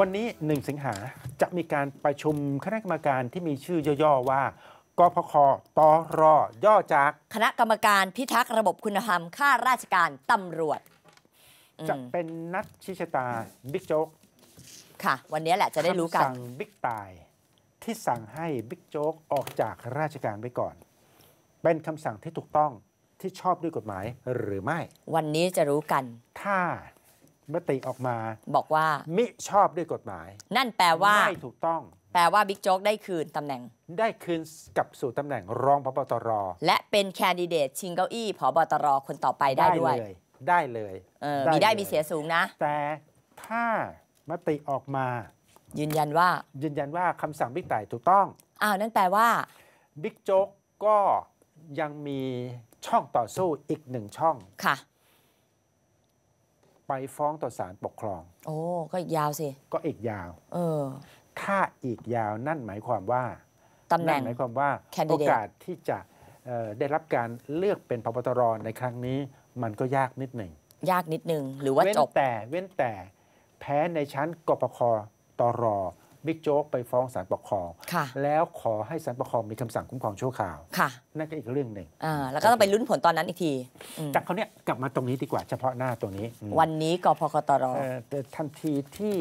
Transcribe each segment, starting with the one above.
วันนี้ 1สิงหาจะมีการประชุมคณะกรรมการที่มีชื่อย่อๆว่า กพคตรย่อจากคณะกรรมการพิทักษ์ระบบคุณธรรมข้าราชการตำรวจจะเป็นนัดชิชตาบิ๊กโจ๊กค่ะ วันนี้แหละจะได้รู้กันสั่งบิ๊กตายที่สั่งให้บิ๊กโจ๊กออกจากราชการไปก่อนเป็นคำสั่งที่ถูกต้องที่ชอบด้วยกฎหมายหรือไม่ วันนี้จะรู้กันถ้ามติออกมาบอกว่า มิชอบด้วยกฎหมาย นั่นแปลว่าไม่ถูกต้อง แปลว่าบิ๊กโจ๊กได้คืนตำแหน่ง ได้คืนกลับสู่ตำแหน่งรองพบตรและเป็นแคนดิเดตชิงเก้าอี้พบตรคนต่อไปได้ด้วยได้เลยเออมีได้มีเสียสูงนะ แต่ถ้ามติออกมา ยืนยันว่า ยืนยันว่าคำสั่งบิ๊กไต่ถูกต้องอ้าวนั่นแปลว่าบิ๊กโจ๊กก็ยังมีช่องต่อสู้อีกหนึ่งช่องค่ะไปฟ้องต่อศาลปกครอง โอ้ ก็อีกยาวสิ ก็อีกยาว เออ ถ้าอีกยาวนั่นหมายความว่า ตำแหน่งหมายความว่าโอกาสที่จะได้รับการเลือกเป็นพบตรในครั้งนี้มันก็ยากนิดหนึ่ง ยากนิดหนึ่งหรือว่าจบแต่เว้นแต่แพ้ในชั้นกปคตรบิ๊กโจ๊กไปฟ้องศาลปกครองแล้วขอให้ศาลปกครองมีคำสั่งคุ้มครองชั่วคราวนั่นก็อีกเรื่องหนึ่ง แล้วก็ต้องไปลุ้นผลตอนนั้นอีกทีจากเขาเนี้ยกลับมาตรงนี้ดีกว่าเฉพาะหน้าตรงนี้ วันนี้กพคตรทันทีที่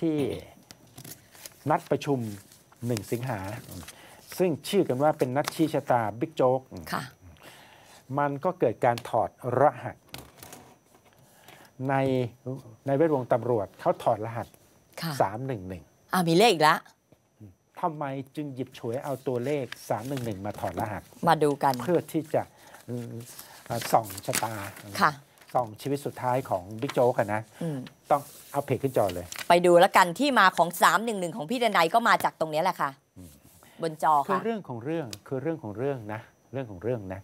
ที่นัดประชุมหนึ่งสิงหา ซึ่งชื่อกันว่าเป็นนัดชี้ชะตาบิ๊กโจ๊กมันก็เกิดการถอดรหัส ในในเวทวงตำรวจเขาถอดรหัสสาึ่งอ่ามีเลขอีกละทำไมจึงหยิบฉวย เอาตัวเลขสามหหนนึ่งึ่งมาถอดรหัสมาดูกันเพื่อที่จะส่องชะตาค่ะส่องชีวิตสุดท้ายของบิ๊กโจ๊กะนะต้องเอาเพจขึ้นจอเลย ไปดูแล้วกันที่มาของสามหหนนึ่งึ่งของพี่ดนัยก็มาจากตรงนี้แหละค่ะ บนจอค่ะ คือเรื่องของเรื่องคือเรื่องของเรื่องนะ เรื่องของเรื่องนะ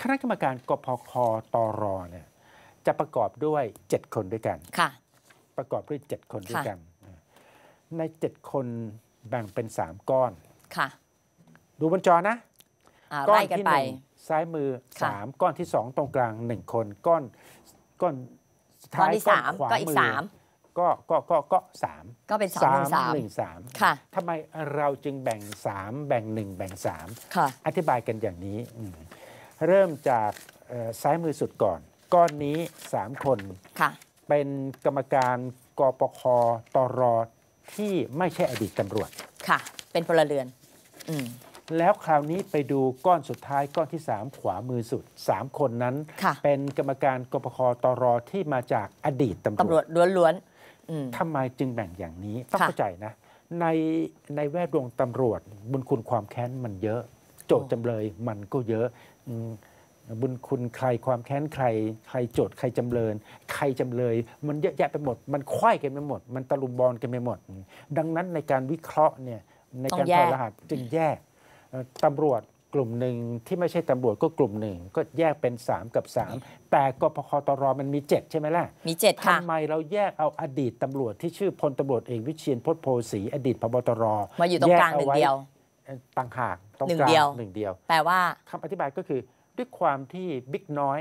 คณะกรรมการกพคตรเนี่ยจะประกอบด้วยเจ็ดคนด้วยกันค่ะ ประกอบด้วยเจ็ดคนด้วยกันใน7คนแบ่งเป็น 3ก้อน ค่ะ ดูบนจอนะะก้อนที่หนึ่งซ้ายมือ 3 ก้อนที่ 2 ตรงกลาง 1 คน ก้อน ก้อนท้ายก้อนขวามือก็ ก็ก็ก็สามก็เป็นสามหนึ่งสามค่ะทำไมเราจึงแบ่งสามแบ่งหนึ่งแบ่งสามค่ะอธิบายกันอย่างนี้ เริ่มจากซ้ายมือสุดก่อน ก้อนนี้สามคนค่ะเป็นกรรมการกปคตรที่ไม่ใช่อดีตตำรวจ ค่ะ เป็นพลเรือน อืม แล้วคราวนี้ไปดูก้อนสุดท้ายก้อนที่ 3 ขวามือสุด 3 คนนั้น เป็นกรรมการกรปคตรที่มาจากอดีตตำรวจ ตำรวจล้วนๆ อืมทำไมจึงแบ่งอย่างนี้ ต้องเข้าใจนะ ใน ในแวดวงตำรวจบุญคุณความแค้นมันเยอะ โจทย์จำเลยมันก็เยอะบุญคุณใครความแค้นใคร ใครโจทย์ใครจำเลยใครจำเลยมันเยอะแยะไปหมด มันควายกันไปหมด มันตะลุมบอลกันไปหมด ดังนั้นในการวิเคราะห์เนี่ยในการถอดรหัสจึงแยกตำรวจกลุ่มหนึ่งที่ไม่ใช่ตำรวจก็กลุ่มหนึ่งก็แยกเป็น 3 กับ 3 แต่กพคตรมันมี7ใช่ไหมล่ะ มี7ค่ะทำไมเราแยกเอาอดีตตำรวจที่ชื่อพลตำรวจเอกวิเชียนพจน์โพสีอดีตพบตรมาอยู่ตรงกลางหนึ่งเดียวต่างหากตรงกลางหนึ่งเดียวแปลว่าคำอธิบายก็คือด้วยความที่บิ๊กน้อย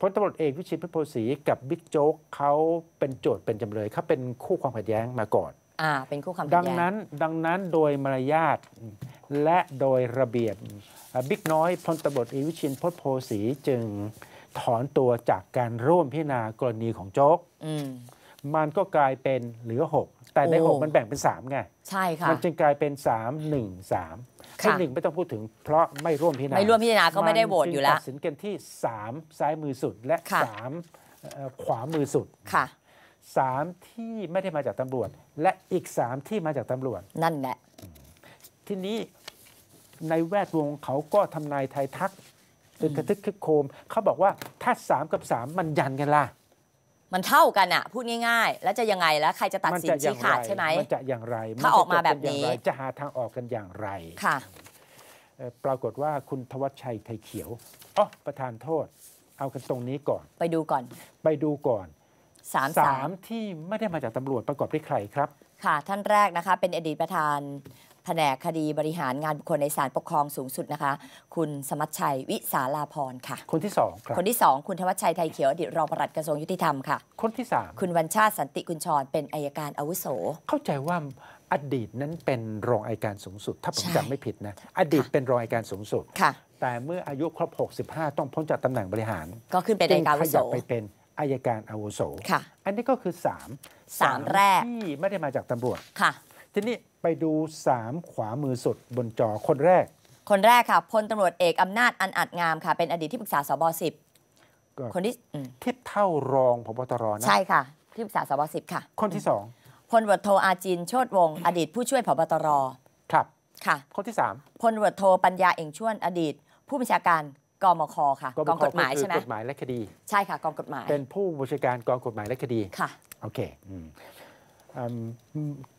พลตำรวจเอกวิชิตพิรโพสีกับบิ๊กโจ๊กเขาเป็นโจทย์เป็นจำเลยเขาเป็นคู่ความขัดแย้งมาก่อนอ่าเป็นคู่ความขัดังแย้งนั้นดังนั้นโดยมารยาทและโดยระเบียบบิ๊กน้อยพลตำรวจเอกวิชิตพิรโพสีจึงถอนตัวจากการร่วมพิจารณากรณีของโจ๊ก อืมันก็กลายเป็นเหลือ 6 แต่ใน 6 มันแบ่งเป็น3ไงใช่ค่ะมันจึงกลายเป็น 3 1 3หนึ่ะหนึ่งไม่ต้องพูดถึง เพราะไม่ร่วมพิจารณาไม่ร่วมพิจารณาก็ไม่ได้โหวตอยู่แล้วจึงตัดสินกันที่ 3 ซ้ายมือสุด และ3ขวามือสุดค่ะ3ที่ไม่ได้มาจากตำรวจ และอีก 3 ที่มาจากตำรวจ นั่นแหละ ทีนี้ในแวดวงเขาก็ทำนายไทายทักตึกระทึกคึกโคม เขาบอกว่าถ้า 3 กับ 3 มันยันกันล่ะมันเท่ากันอะพูดง่ายๆ แล้วจะยังไงแล้วใครจะตัดสินชี้ขาดใช่ไหมมันจะอย่างไรถ้าออกมาแบบนี้จะหาทางออกกันอย่างไร ค่ะปรากฏว่าคุณทวัชชัยไทยเขียวอ๋อประธานโทษเอากันตรงนี้ก่อนไปดูก่อน ไปดูก่อนสามสามที่ไม่ได้มาจากตำรวจประกอบด้วยใครครับ ค่ะท่านแรกนะคะ เป็นอดีตประธานแผนกคดีบริหารงานบุคคลในศาลปกครองสูงสุดนะคะ คุณสมัชชัยวิสาลาพรค่ะ คนที่สองครับคนที่สองคุณธวัชชัยไทยเขียวอดีตรองปลัดกระทรวงยุติธรรมค่ะคนที่สามคุณวัญชาติสันติกุญชรเป็นอายการอาวุโสเข้าใจว่าอดีตนั้นเป็นรองอายการสูงสุด ถ้าผมจำไม่ผิดนะ อดีตเป็นรองอายการสูงสุดค่ะแต่เมื่ออายุครบ65 ต้องพ้นจากตำแหน่งบริหาร ก็ขึ้นเป็นอายการอาวุโสไปเป็นอายการอาวุโสค่ะ อันนี้ก็คือ 3 3 แรกที่ไม่ได้มาจากตำรวจค่ะ ทีนี้ไปดู 3 ขวามือสุดบนจอคนแรก คนแรกค่ะพลตำรวจเอกอำนาจอันอัดงามค่ะเป็นอดีตที่ปรึกษาสบสิบคนที่เทียบเท่ารองพบตรนะใช่ค่ะที่ปรึกษาสบสิบค่ะคนที่สองพลวัตโทอาจินโชตวงอดีตผู้ช่วยพบตรครับค่ะ คนที่สามพลวัตโทปัญญาเอ่งชวนอดีต ผู้บัญชาการกมคค่ะกองกฎหมายใช่ไหมกฎหมายและคดีใช่ค่ะกองกฎหมายเป็นผู้บัญชาการกองกฎหมายและคดีค่ะโอเค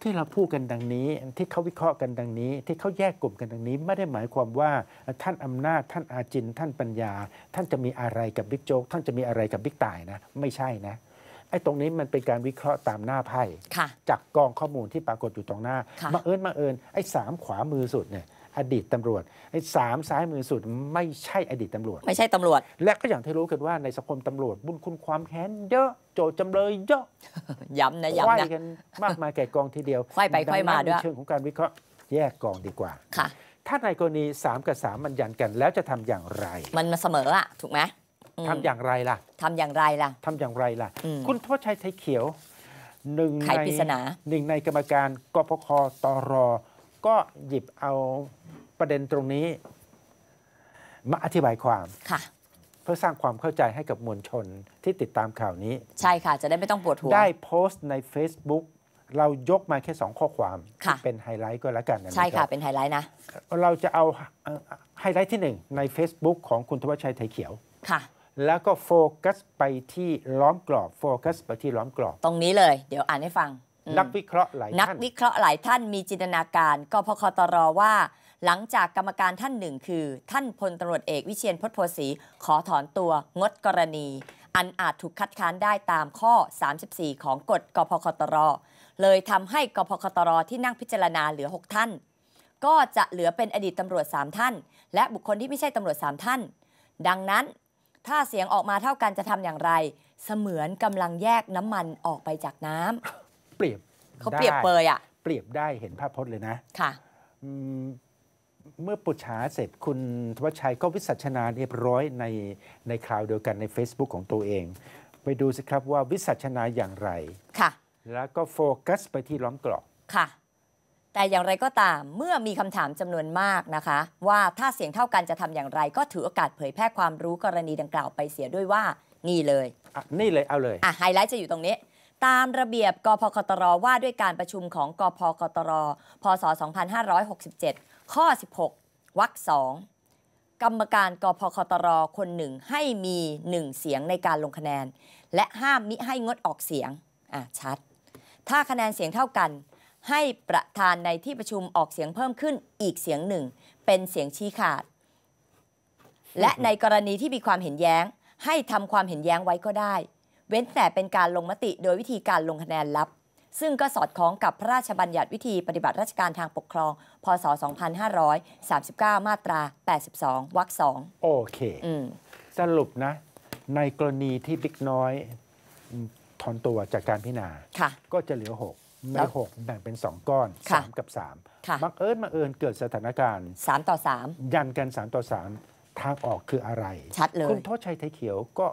ที่เราพูดกันดังนี้ ที่เขาวิเคราะห์กันดังนี้ ที่เขาแยกกลุ่มกันดังนี้ ไม่ได้หมายความว่า ท่านอำนาจท่านอาจิน ท่านปัญญา ท่านจะมีอะไรกับบิ๊กโจ๊กท่านจะมีอะไรกับบิ๊กต่ายนะ ไม่ใช่นะไอ้ตรงนี้มันเป็นการวิเคราะห์ตามหน้าไพ่จากกองข้อมูลที่ปรากฏอยู่ตรงหน้ามาเอิญมาเอิญไอ้สามขวามือสุดเนี่ยอดีตตำรวจไอ้สามซ้าย มือสุด ไม่ใช่อดีตตำรวจ ไม่ใช่ตำรวจ และก็อย่างที่รู้กันว่าในสังคมตำรวจ บุญคุณความแค้นเยอะ โจจำเลยเยอะย้ำนะย้ำนะวยกันมากมายแก่กองทีเดียวค่ายไปค่ายมาด้วยเชิงของการวิเคราะห์แยกกองดีกว่า ค่ะ ถ้าในกรณี 3 กับ3มันยันกัน แล้วจะทำอย่างไร มันมาเสมออะถูกไหมทำอย่างไรล่ะทำอย่างไรล่ะทำอย่างไรล่ะ คุณทวชัยไทยเขียว หนึ่งในหนึ่งในกรรมการกพคตรก็หยิบเอาประเด็นตรงนี้มาอธิบายความ ค่ะ เพื่อสร้างความเข้าใจให้กับมวลชนที่ติดตามข่าวนี้ใช่ค่ะ จะได้ไม่ต้องปวดหัว ได้โพสต์ใน Facebook เรายกมาแค่สองข้อความเป็นไฮไลท์ก็แล้วกันนะใช่ค่ะ เป็นไฮไลท์นะเราจะเอาไฮไลท์ที่หนึ่งใน Facebook ของคุณธวัชชัยไทยเขียว ค่ะ แล้วก็โฟกัสไปที่ล้อมกรอบโฟกัสไปที่ล้อมกรอบตรงนี้เลย เดี๋ยวอ่านให้ฟังนักวิเคราะห์หลายท่านนักวิเคราะห์หลายท่านมีจินตนาการ ก็พคตรว่าหลังจากกรรมการท่านหนึ่งคือ ท่านพลตำรวจเอกวิเชียนพจน์โพสีขอถอนตัวงดกรณี อันอาจถูกคัดค้านได้ตามข้อ 34 ของกฎกพคตร เลยทำให้กพคตรที่นั่งพิจารณาเหลือ 6 ท่าน ก็จะเหลือเป็นอดีตตำรวจ 3 ท่าน และบุคคลที่ไม่ใช่ตำรวจ 3 ท่าน ดังนั้นถ้าเสียงออกมาเท่ากันจะทำอย่างไร เสมือนกำลังแยกน้ำมันออกไปจากน้ำเปรียบเขาเปรียบเปยอ่ะ เปรียบได้เห็นภาพพจน์เลยนะค่ะเมื่อปุจฉาเสร็จคุณธวัชชัยก็วิสัชนาเรียบร้อยในในคราวเดียวกันใน Facebook ของตัวเอง ไปดูสิครับว่าวิสัชนาอย่างไร ค่ะ แล้วก็โฟกัสไปที่ล้อมกรอบ ค่ะ แต่อย่างไรก็ตามเมื่อมีคำถามจำนวนมากนะคะ ว่าถ้าเสียงเท่ากันจะทำอย่างไร ก็ถือโอกาสเผยแพร่ความรู้กรณีดังกล่าวไปเสียด้วยว่านี่เลยนี่เลยเอาเลยอ่ะไฮไลท์จะอยู่ตรงนี้ตามระเบียบกพคตรว่าด้วยการประชุมของกพคตรพศ 2567ข้อ 16วรรคสองกรรมการกพคตรคนหนึ่ง ให้มีหนึ่งเสียงในการลงคะแนน และห้ามมิให้งดออกเสียงอ่ะชัด ถ้าคะแนนเสียงเท่ากัน ให้ประธานในที่ประชุมออกเสียงเพิ่มขึ้นอีกเสียงหนึ่ง เป็นเสียงชี้ขาด และในกรณีที่มีความเห็นแย้งให้ทำความเห็นแย้งไว้ก็ได้ เว้นแต่เป็นการลงมติโดยวิธีการลงคะแนนลับซึ่งก็สอดคล้องกับพระราชบัญญัติวิธีปฏิบัติราชการทางปกครอง พศ 2539 มาตรา 82 วรรค 2 โอเคอสรุปนะ ในกรณีที่บิ๊กน้อยถอนตัวจากการพิจารณา ก็จะเหลือ6ในหกแบ่งเป็น 2 ก้อน 3 กับ3บังเอิญมาเอิญเกิดสถานการณ์ 3 ต่อ 3 ยันกัน 3 ต่อ 3 ทางออกคืออะไร ชัดเลย คุณโทษชัยไทยเขียวก็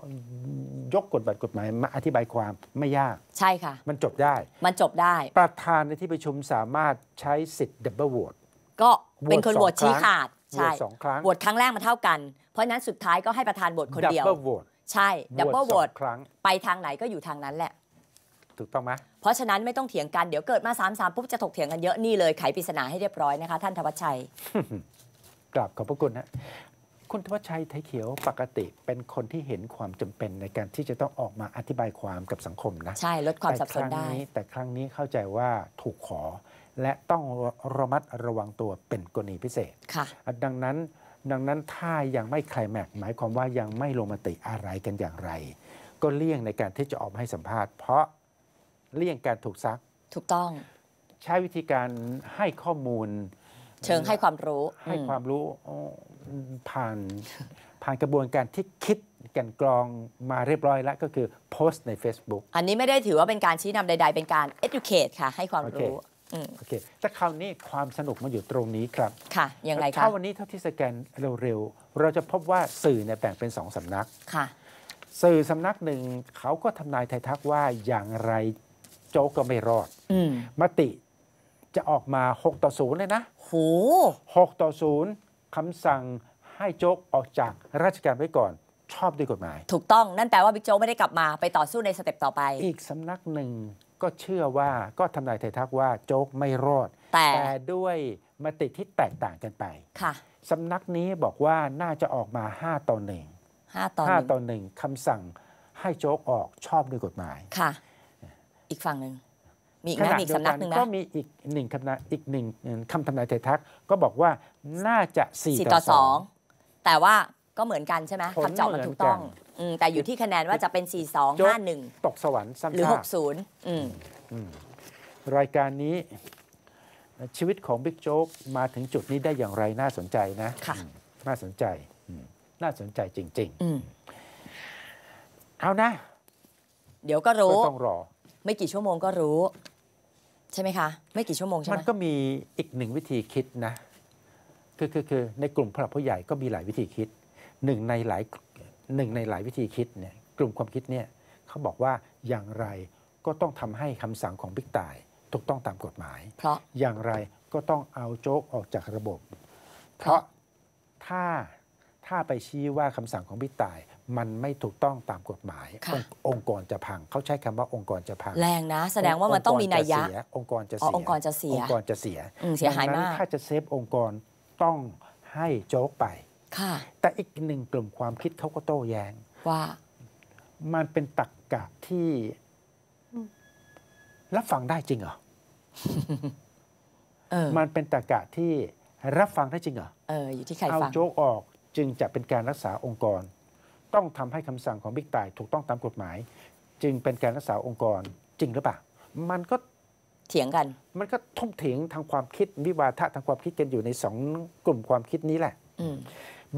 ยกกฎบัตรกฎหมายมาอธิบายความไม่ยากใช่ค่ะ มันจบได้มันจบได้ ประธานในที่ประชุมสามารถใช้สิทธิ์ดับเบิลโหวตก็เป็นคนโหวตชี้ขาด ใช่สองครั้งโหวตครั้งแรกมาเท่ากัน เพราะนั้นสุดท้ายก็ให้ประธานโหวตคนเดียวดับเบิลโหวตใช่ดับเบิลโหวตครั้งไปทางไหนก็อยู่ทางนั้นแหละ ถูกต้องไหมเพราะฉะนั้นไม่ต้องเถียงกันเดี๋ยวเกิดมาสามปุ๊บจะถกเถียงกันเยอะนี่เลยไขปริศนาให้เรียบร้อยนะคะท่านธวัชชัยกราบขอบพระคุณนะคุณทวชัยไทยเขียวปกติเป็นคนที่เห็นความจำเป็นในการที่จะต้องออกมาอธิบายความกับสังคมนะ ใช่ลดความสับสนได้ แต่ครั้งนี้เข้าใจว่าถูกขอและต้องระมัดระวังตัวเป็นกรณีพิเศษค่ะดังนั้นดังนั้นถ้ายังไม่ใครแม็กหมายความว่ายังไม่ลงมติอะไรกันอย่างไร ก็เลี่ยงในการที่จะออกมาให้สัมภาษณ์เพราะเลี่ยงการถูกซักถูกต้องใช้วิธีการให้ข้อมูล เชิงให้ความรู้ให้ความรู้ผ่านผ่านกระบวนการที่คิดกันกรองมาเรียบร้อยแล้วก็คือโพสต์ใน Facebook อันนี้ไม่ได้ถือว่าเป็นการชี้นำใดๆเป็นการ educate ค่ะ ให้ความรู้โอเค แต่คราวนี้ความสนุกมาอยู่ตรงนี้ครับค่ะ ยังไงคะถ้าวันนี้เท่าที่สแกนเร็วๆเราจะพบว่าสื่อเนี่ยแบ่งเป็นสองสำนักค่ะ สื่อสำนักหนึ่งเขาก็ทำนายไทยทักว่าอย่างไรโจก็ไม่รอดอมมติจะออกมา6ต่อ0เลยนะโหหต่อ0คำสั่งให้โจ๊กออกจากราชการไว้ก่อนชอบด้วยกฎหมาย ถูกต้องนั่นแปลว่าบิ๊กโจ๊กไม่ได้กลับมาไปต่อสู้ในสเต็ปต่อไป อีกสำนักหนึ่งก็เชื่อว่าก็ทำนายไทยทักว่าโจ๊กไม่รอดแต่ด้วยมติที่แตกต่างกันไป ค่ะสำนักนี้บอกว่าน่าจะออกมา 5ต่อหนึ่งห้าต่อห้าต่อหนึ่งคำสั่งให้โจ๊กออกชอบด้วยกฎหมายค่ะอีกฝั่งหนึ่งมีอีกสำนักหนึกงนะ ก็มีอีกหนึ่งคำนาอีกหนึ่งคำทำนายไทยทักก็บอกว่าน่าจะ4ต่อ2แต่ว่าก็เหมือนกันใช่ไหมคำเจาะมันถูกต้องแต่อยู่ที่คะแนนว่าจะเป็น 4 2 5 1ตกสวรรค์ซ้ำหรือ60รายการนี้ชีวิตของบิ๊กโจ๊กมาถึงจุดนี้ได้อย่างไรน่าสนใจนะะน่าสนใจน่าสนใจจริงๆเอานะ เดี๋ยวก็รู้ต้องรอ ไม่กี่ชั่วโมงก็รู้ใช่ไหมคะไม่กี่ชั่วโมงใช่ไหมมันก็มีอีกหนึ่งวิธีคิดนะคือคือคือในกลุ่มผู้หลักผู้ใหญ่ก็มีหลายวิธีคิดหนึ่งในหลายหนึ่งในหลายวิธีคิดเนี่ยกลุ่มความคิดเนี่ยเขาบอกว่าอย่างไรก็ต้องทำให้คำสั่งของบิ๊กตายถูกต้องตามกฎหมาย เพราะอย่างไรก็ต้องเอาโจ๊กออกจากระบบ เพราะถ้าถ้าไปชี้ว่าคำสั่งของบิ๊กตายมันไม่ถูกต้องตามกฎหมาย องค์กรจะพังเขาใช้คำว่า องค์กรจะพัง แรงนะ แสดงว่ามันต้องมีนัยยะองค์กรจะเสียองค์กรจะเสียองค์กรจะเสียเสียหายดังนั้นมากถ้าจะเซฟองค์กรต้องให้โจ๊กไปค่ะแต่อีกหนึ่งกลุ่มความคิดเขาก็โต้แย้งว่า มันเป็นตักกะที่รับฟังได้จริงเหรออมันเป็นตักกะที่รับฟังได้จริงเหรอเอออยู่ที่ใครฟังเอาโจ๊กออกจึงจะเป็นการรักษาองค์กรต้องทำให้คำสั่งของบิ๊กต่าย ถูกต้องตามกฎหมาย จึงเป็นการรักษาองค์กรจริงหรือเปล่ามันก็เถียงกัน มันก็ทุ่มเถียงทางความคิดวิวาทะทางความคิดกันอยู่ในสองกลุ่มความคิดนี้แหละ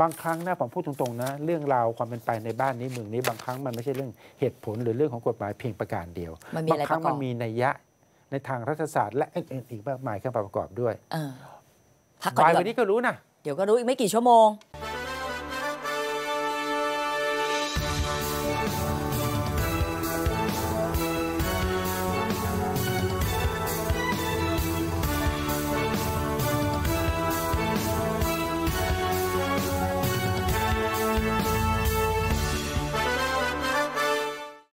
บางครั้งนะผมพูดตรงๆนะเรื่องราว ความเป็นไปในบ้านนี้เมืองนี้บางครั้งมันไม่ใช่เรื่องเหตุผลหรือเรื่องของกฎหมายเพียงประการเดียวบางครั้งมันมีนัยยะในทางรัฐศาสตร์และอื่นๆอีกมากมายเข้าองประกอบด้วยบ่ายวันนี้ก็รู้นะเดี๋ยวก็รู้อีกไม่กี่ชั่วโมง